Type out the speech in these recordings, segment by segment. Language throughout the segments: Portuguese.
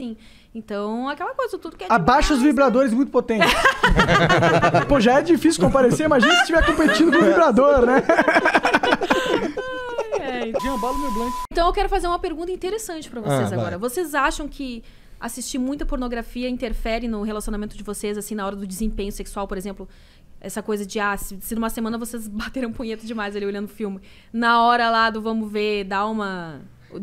assim. Então, aquela coisa, tudo que é Abaixa os né? vibradores muito potentes. Pô, já é difícil comparecer, imagina se estiver competindo com o vibrador, né? Ai, Então eu quero fazer uma pergunta interessante para vocês ah, agora. Vai. Vocês acham que assistir muita pornografia interfere no relacionamento de vocês, assim, na hora do desempenho sexual, por exemplo? Essa coisa de, ah, se, se numa semana vocês bateram punheta demais ali olhando filme, na hora lá do vamos ver, dá uma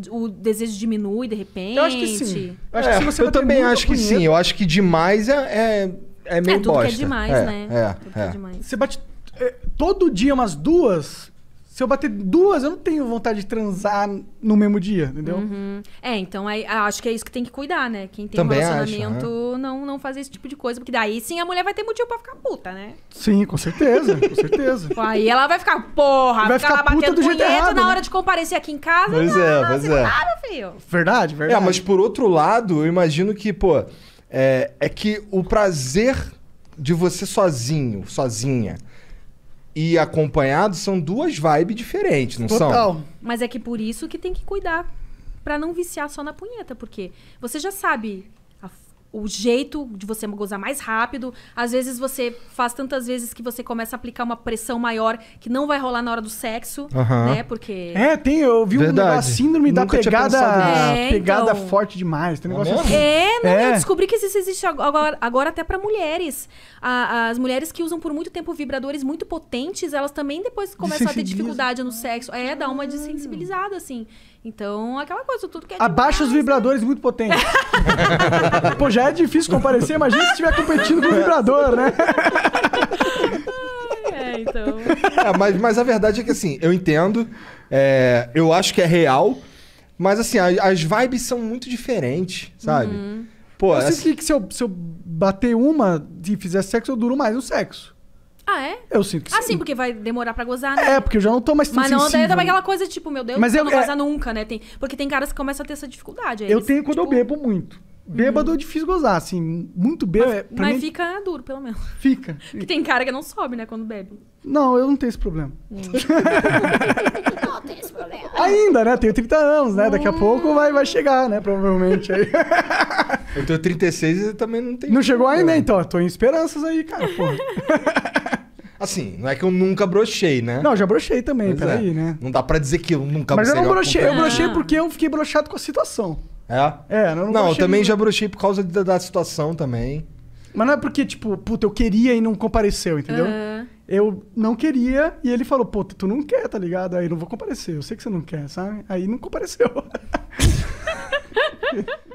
o, desejo diminui de repente? Eu acho que sim. Eu, acho é, que eu também acho que sim. Eu acho que demais é, é, é meio é, tudo bosta. Que é demais, é, né? É, tudo que é, é. demais. Você bate é, todo dia umas duas se eu bater duas, eu não tenho vontade de transar no mesmo dia, entendeu? Uhum. É, então ah, acho que é isso que tem que cuidar, né? Quem tem Também um relacionamento acho, né? não, não fazer esse tipo de coisa, porque daí sim a mulher vai ter motivo pra ficar puta, né? Sim, com certeza, com certeza. Aí ela vai ficar, porra, vai ficar, ficar puta do jeito errado, na né? hora de comparecer aqui em casa. Pois não, é, não, pois assim, é. filho. Verdade, é, verdade. É, mas por outro lado, eu imagino que, pô, é, é que o prazer de você sozinho, sozinha, e acompanhado são duas vibes diferentes, não Total. são? Mas é que por isso que tem que cuidar. para não viciar só na punheta, porque você já sabe o jeito de você gozar mais rápido. Às vezes você faz tantas vezes que você começa a aplicar uma pressão maior que não vai rolar na hora do sexo, uhum. né? Porque. É, tem, eu vi Verdade. um síndrome Nunca da pegada. É, pegada então... forte demais. Tem um é negócio é assim. É, não, é. eu descobri que isso existe agora, agora até para mulheres. A, as mulheres que usam por muito tempo vibradores muito potentes, elas também depois começam a ter dificuldade no sexo. É, dá uma desensibilizada, assim. Então, é aquela coisa, tudo que é. Abaixa demais, os vibradores né? muito potentes. Pô, já é difícil comparecer, imagina se estiver competindo com o vibrador, né? É, então. É, mas, mas a verdade é que assim, eu entendo, é, eu acho que é real, mas assim, a, as vibes são muito diferentes, sabe? Uhum. Pô, eu essa... sinto que se eu, se eu bater uma e fizer sexo, eu duro mais o sexo. Ah, é? Eu sinto que ah, sim. Ah, sim, porque vai demorar pra gozar, né? É, porque eu já não tô mais tão Mas não, sensível. daí é aquela coisa, tipo, meu Deus, mas eu não é... gozar nunca, né? Tem... Porque tem caras que começam a ter essa dificuldade. eu eles, tenho quando tipo... eu bebo muito. Bêbado uhum. é difícil gozar, assim, muito bêbado. Mas, mas mim... É fica duro, pelo menos. Fica. Porque tem cara que não sobe, né, quando bebe. Não, eu não tenho esse problema. Hum. não tenho esse problema. Ainda, né? Tenho 30 anos, né? Daqui a hum. pouco vai, vai chegar, né? Provavelmente. Aí. eu tenho 36 e também não tenho. Não chegou problema. ainda, então. tô em esperanças aí, cara, porra. Assim, não é que eu nunca brochei, né? Não, já brochei também, é. peraí, é. né? Não dá pra dizer que eu nunca brochei. Mas eu não brochei, eu brochei ah. porque eu fiquei brochado com a situação. É? É, eu não Não, eu também já bruxei por causa da, da situação também. Mas não é porque, tipo, puta, eu queria e não compareceu, entendeu? Uhum. Eu não queria e ele falou, puta, tu não quer, tá ligado? Aí não vou comparecer, eu sei que você não quer, sabe? Aí não compareceu.